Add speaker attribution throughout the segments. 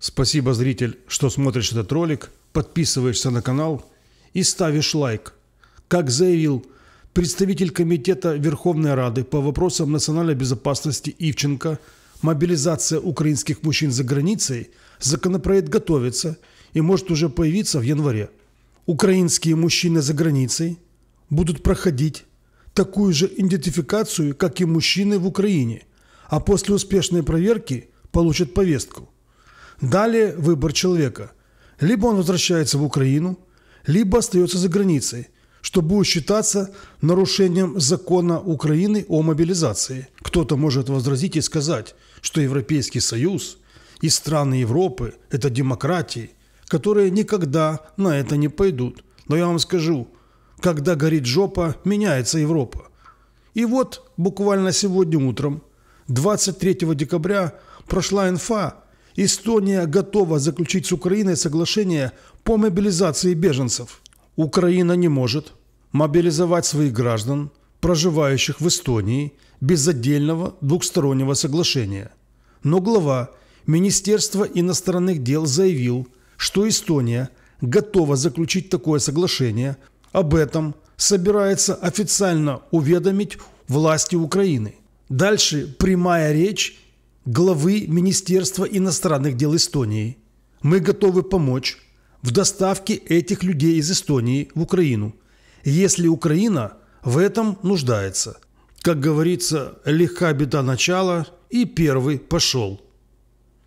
Speaker 1: Спасибо, зритель, что смотришь этот ролик, подписываешься на канал и ставишь лайк. Как заявил представитель Комитета Верховной Рады по вопросам национальной безопасности Ивченко, мобилизация украинских мужчин за границей, законопроект готовится и может уже появиться в январе. Украинские мужчины за границей будут проходить такую же идентификацию, как и мужчины в Украине, а после успешной проверки получат повестку – Далее выбор человека. Либо он возвращается в Украину, либо остается за границей, что будет считаться нарушением закона Украины о мобилизации. Кто-то может возразить и сказать, что Европейский Союз и страны Европы – это демократии, которые никогда на это не пойдут. Но я вам скажу, когда горит жопа, меняется Европа. И вот буквально сегодня утром, 23 декабря, прошла инфа, Эстония готова заключить с Украиной соглашение по мобилизации беженцев. Украина не может мобилизовать своих граждан, проживающих в Эстонии, без отдельного двухстороннего соглашения. Но глава Министерства иностранных дел заявил, что Эстония готова заключить такое соглашение. Об этом собирается официально уведомить власти Украины. Дальше прямая речь главы Министерства иностранных дел Эстонии. Мы готовы помочь в доставке этих людей из Эстонии в Украину, если Украина в этом нуждается. Как говорится, легка беда начала, и первый пошел.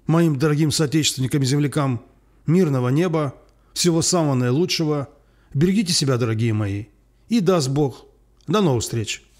Speaker 1: Моим дорогим соотечественникам и землякам мирного неба, всего самого наилучшего. Берегите себя, дорогие мои. И даст Бог. До новых встреч.